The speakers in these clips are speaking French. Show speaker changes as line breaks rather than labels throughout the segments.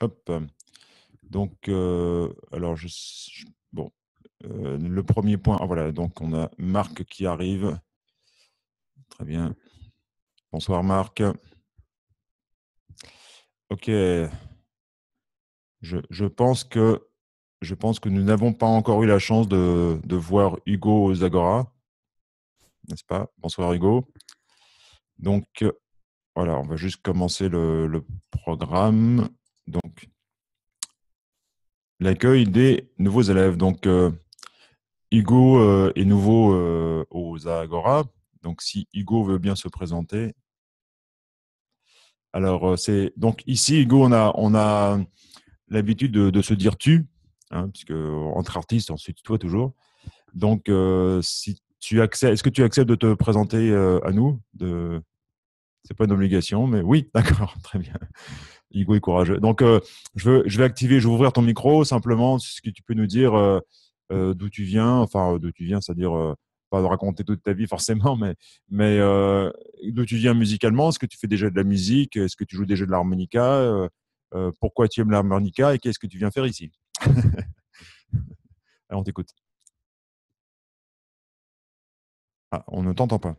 Hop. Euh, donc, euh, alors, je, bon, euh, le premier point, ah, voilà, donc on a Marc qui arrive. Très bien. Bonsoir Marc. Ok. Je, pense que je pense que nous n'avons pas encore eu la chance de, voir Hugo Zagora. N'est-ce pas Bonsoir Hugo. Donc, voilà, on va juste commencer le, le programme. Donc, l'accueil des nouveaux élèves. Donc, euh, Hugo euh, est nouveau euh, aux Agora. Donc, si Hugo veut bien se présenter. Alors, c'est donc ici, Hugo, on a, on a l'habitude de, se dire tu, hein, puisque entre artistes, on se tutoie toujours. Donc, si tu acceptes, est-ce que tu acceptes de te présenter à nous de... C'est pas une obligation, mais oui, d'accord, très bien. Hugo est courageux. Donc, euh, je, vais activer, je vais ouvrir ton micro simplement. Ce que tu peux nous dire, euh, euh, d'où tu viens, enfin, d'où tu viens, c'est-à-dire pas de raconter toute ta vie forcément, mais, mais d'où tu viens musicalement. Est-ce que tu fais déjà de la musique Est-ce que tu joues déjà de l'harmonica Pourquoi tu aimes l'harmonica et qu'est-ce que tu viens faire ici Alors, on t'écoute. Ah, on ne t'entend pas.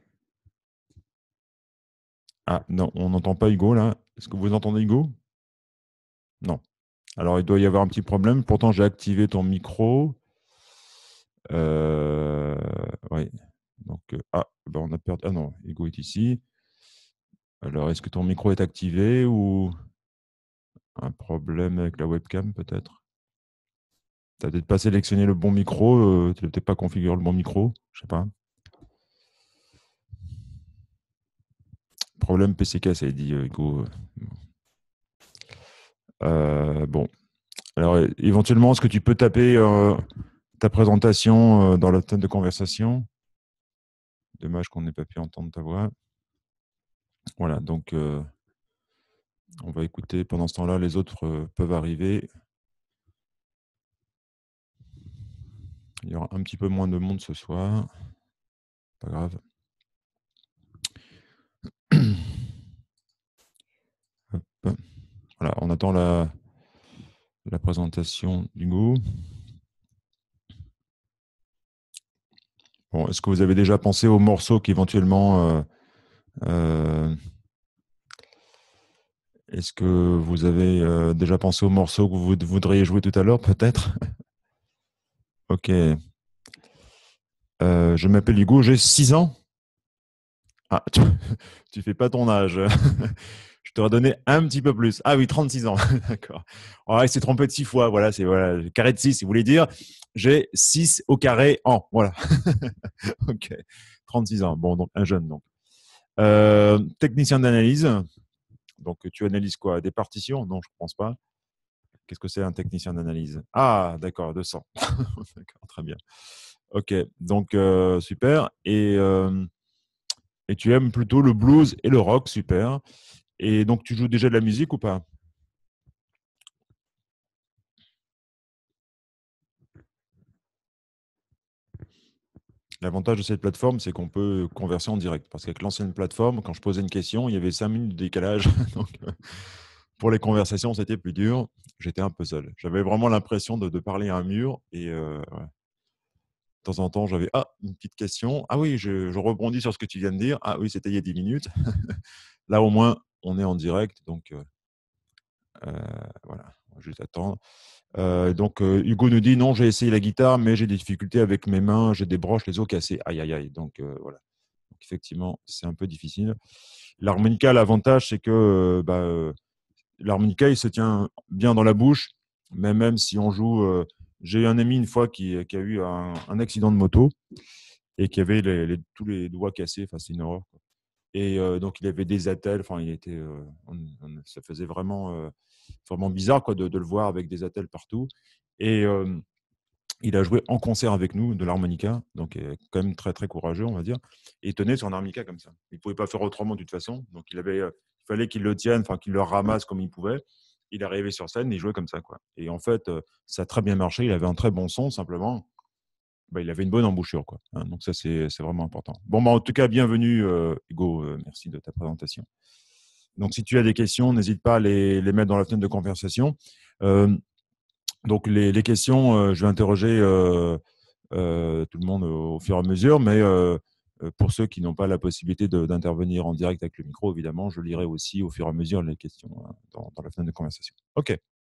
Ah non, on n'entend pas Hugo là. Est-ce que vous entendez Hugo non. Alors, il doit y avoir un petit problème. Pourtant, j'ai activé ton micro. Euh, oui. Donc, euh, ah, ben, on a perdu. Ah non, Hugo est ici. Alors, est-ce que ton micro est activé ou un problème avec la webcam peut-être Tu n'as peut-être pas sélectionné le bon micro, euh, tu n'as peut-être pas configuré le bon micro, je sais pas. Problème PCK, ça a dit Hugo. Euh, bon. Alors, éventuellement, est-ce que tu peux taper euh, ta présentation euh, dans la tête de conversation Dommage qu'on n'ait pas pu entendre ta voix. Voilà, donc on va écouter pendant ce temps-là, les autres peuvent arriver. Il y aura un petit peu moins de monde ce soir. Pas grave. Hop. Voilà, on attend la, présentation d'Hugo. Bon, Est-ce que vous avez déjà pensé au morceau qu'éventuellement... Euh, euh, est-ce que vous avez euh, déjà pensé au morceaux que vous voudriez jouer tout à l'heure, peut-être Ok. je m'appelle Hugo, j'ai 6 ans. Ah, tu, tu fais pas ton âge. Je t'aurais donné un petit peu plus. Ah oui, 36 ans. D'accord. il s'est trompé de 6 fois. Voilà, c'est voilà, carré de 6, si vous voulez dire. J'ai 6 au carré en. Voilà. ok. 36 ans. Bon, donc un jeune. donc. Euh, technicien d'analyse. Donc, tu analyses quoi Des partitions Non, je ne pense pas. Qu'est-ce que c'est un technicien d'analyse Ah, d'accord, 200. d'accord, très bien. Ok, donc euh, super. Et, euh, et tu aimes plutôt le blues et le rock, super. Et donc, tu joues déjà de la musique ou pas L'avantage de cette plateforme, c'est qu'on peut converser en direct. Parce qu'avec l'ancienne plateforme, quand je posais une question, il y avait cinq minutes de décalage. Donc, pour les conversations, c'était plus dur. J'étais un peu seul. J'avais vraiment l'impression de, parler à un mur. Et euh, de temps en temps, j'avais ah, une petite question. Ah oui, je, rebondis sur ce que tu viens de dire. Ah oui, c'était il y a 10 minutes. Là, au moins, on est en direct, donc voilà, on va juste attendre. donc Hugo nous dit non, j'ai essayé la guitare, mais j'ai des difficultés avec mes mains, j'ai des broches, les os cassés. Aïe aïe aïe. Donc voilà. effectivement, c'est un peu difficile. L'harmonica, l'avantage, c'est que bah, l'harmonica, il se tient bien dans la bouche, mais même si on joue. j'ai un ami une fois qui, a eu un, accident de moto et qui avait tous les doigts cassés. Enfin, c'est une horreur. Et donc, il avait des attelles. Enfin, il était, ça faisait vraiment, vraiment bizarre quoi, de, le voir avec des attelles partout. Et il a joué en concert avec nous de l'harmonica, donc quand même très très courageux, on va dire. Et il tenait son harmonica comme ça. Il pouvait pas faire autrement de toute façon. Donc, il avait, fallait qu'il le tienne, enfin qu'il le ramasse comme il pouvait. Il arrivait sur scène, il jouait comme ça, quoi. Et en fait, ça a très bien marché. Il avait un très bon son, simplement. Bah, il avait une bonne embouchure. Quoi, hein, donc ça, c'est vraiment important. Bon, bah, en tout cas, bienvenue, euh, Hugo. Euh, merci de ta présentation. Donc si tu as des questions, n'hésite pas à les, mettre dans la fenêtre de conversation. donc les, questions, euh, je vais interroger tout le monde au fur et à mesure, mais pour ceux qui n'ont pas la possibilité d'intervenir en direct avec le micro, évidemment, je lirai aussi au fur et à mesure les questions hein, dans, dans la fenêtre de conversation. OK.